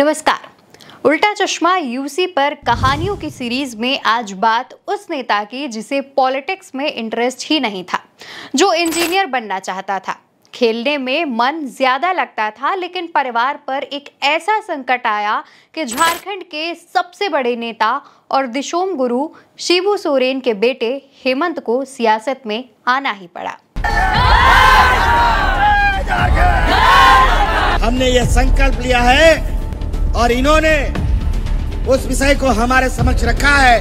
नमस्कार उल्टा चश्मा यूसी पर कहानियों की सीरीज में आज बात उस नेता की जिसे पॉलिटिक्स में इंटरेस्ट ही नहीं था जो इंजीनियर बनना चाहता था खेलने में मन ज्यादा लगता था लेकिन परिवार पर एक ऐसा संकट आया कि झारखंड के सबसे बड़े नेता और दिशोम गुरु शिबू सोरेन के बेटे हेमंत को सियासत में आना ही पड़ा हमने ये संकल्प लिया है और इन्होंने उस विषय को हमारे समक्ष रखा है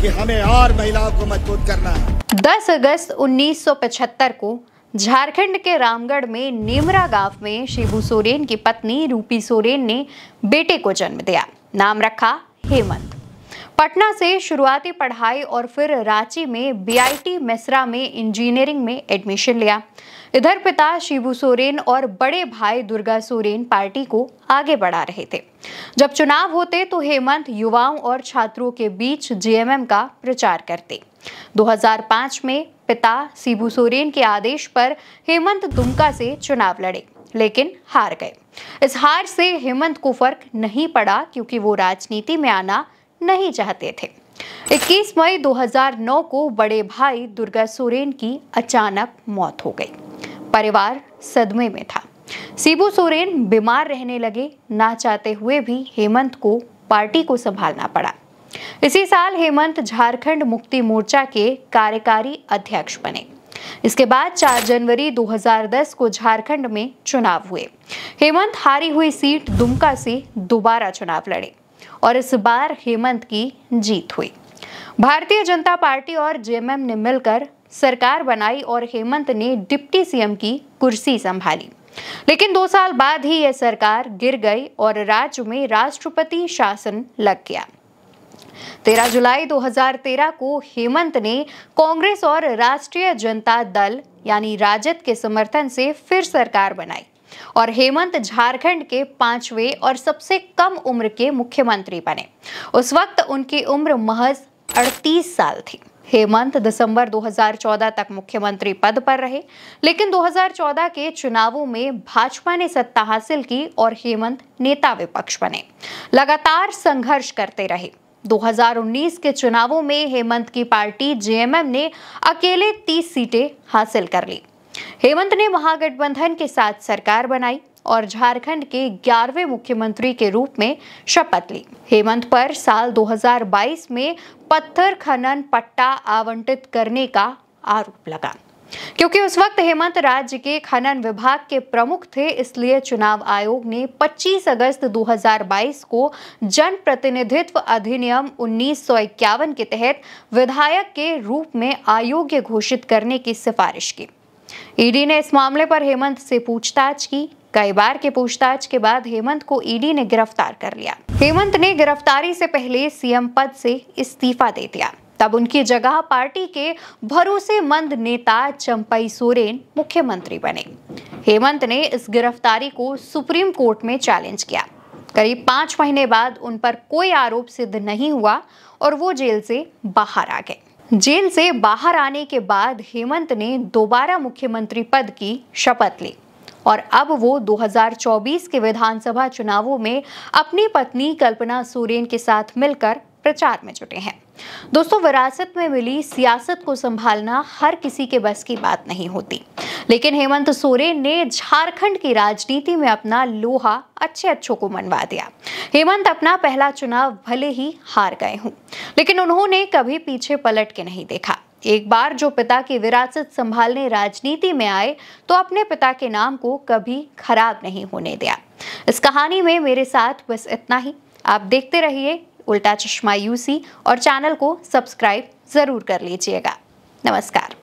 कि हमें और महिलाओं को मजबूत करना है 10 अगस्त 1975 को झारखंड के रामगढ़ में नेमरा गांव में शिबू सोरेन की पत्नी रूपी सोरेन ने बेटे को जन्म दिया नाम रखा हेमंत पटना से शुरुआती पढ़ाई और फिर रांची में बीआईटी मेसरा में इंजीनियरिंग में एडमिशन लिया इधर पिता शिबू सोरेन और बड़े भाई दुर्गा सोरेन पार्टी को आगे बढ़ा रहे थे जब चुनाव होते तो हेमंत युवाओं और छात्रों के बीच जेएमएम का प्रचार करते 2005 में पिता शिबू सोरेन के आदेश पर हेमंत दुमका से चुनाव लड़े लेकिन हार गए इस हार से हेमंत को फर्क नहीं पड़ा क्योंकि वो राजनीति में आना नहीं चाहते थे 21 मई 2009 को बड़े भाई दुर्गा सोरेन की अचानक मौत हो गई परिवार सदमे में था सीबू सोरेन बीमार रहने लगे ना चाहते हुए भी हेमंत को पार्टी को संभालना पड़ा इसी साल हेमंत झारखंड मुक्ति मोर्चा के कार्यकारी अध्यक्ष बने इसके बाद 4 जनवरी 2010 को झारखंड में चुनाव हुए हेमंत हारी हुई सीट दुमका से दोबारा चुनाव लड़े और इस बार हेमंत की जीत हुई भारतीय जनता पार्टी और जेएमएम ने मिलकर सरकार बनाई और हेमंत ने डिप्टी सीएम की कुर्सी संभाली लेकिन दो साल बाद ही यह सरकार गिर गई और राज्य में राष्ट्रपति शासन लग गया 13 जुलाई 2013 को हेमंत ने कांग्रेस और राष्ट्रीय जनता दल यानी राजद के समर्थन से फिर सरकार बनाई और हेमंत झारखंड के पांचवे और सबसे कम उम्र के मुख्यमंत्री बने उस वक्त उनकी उम्र महज 38 साल थी हेमंत दिसंबर 2014 तक मुख्यमंत्री पद पर रहे लेकिन 2014 के चुनावों में भाजपा ने सत्ता हासिल की और हेमंत नेता विपक्ष बने लगातार संघर्ष करते रहे 2019 के चुनावों में हेमंत की पार्टी जेएमएम ने अकेले 30 सीटें हासिल कर ली हेमंत ने महागठबंधन के साथ सरकार बनाई और झारखंड के ग्यारहवें मुख्यमंत्री के रूप में शपथ ली हेमंत पर साल 2022 में पत्थर खनन पट्टा आवंटित करने का आरोप लगा क्योंकि उस वक्त हेमंत राज्य के खनन विभाग के प्रमुख थे इसलिए चुनाव आयोग ने 25 अगस्त 2022 को जन प्रतिनिधित्व अधिनियम उन्नीस के तहत विधायक के रूप में आयोग्य घोषित करने की सिफारिश की ईडी ने इस मामले पर हेमंत से पूछताछ की कई बार के पूछताछ के बाद हेमंत को ईडी ने गिरफ्तार कर लिया हेमंत ने गिरफ्तारी से पहले सीएम पद से इस्तीफा दे दिया तब उनकी जगह पार्टी के भरोसेमंद नेता चंपई सोरेन मुख्यमंत्री बने हेमंत ने इस गिरफ्तारी को सुप्रीम कोर्ट में चैलेंज किया करीब पांच महीने बाद उन पर कोई आरोप सिद्ध नहीं हुआ और वो जेल से बाहर आ गए जेल से बाहर आने के बाद हेमंत ने दोबारा मुख्यमंत्री पद की शपथ ली और अब वो 2024 के विधानसभा चुनावों में अपनी पत्नी कल्पना सोरेन के साथ मिलकर प्रचार में जुटे हैं दोस्तों विरासत में मिली सियासत को संभालना हर किसी के बस की बात नहीं होती लेकिन हेमंत सोरेन ने झारखंड की राजनीति में अपना लोहा अच्छे अच्छों को मनवा दिया हेमंत अपना पहला चुनाव भले ही हार गए हूं लेकिन उन्होंने कभी पीछे पलट के नहीं देखा एक बार जो पिता की विरासत संभालने राजनीति में आए तो अपने पिता के नाम को कभी खराब नहीं होने दिया इस कहानी में मेरे साथ बस इतना ही आप देखते रहिए उल्टा चश्मा यूसी और चैनल को सब्सक्राइब ज़रूर कर लीजिएगा नमस्कार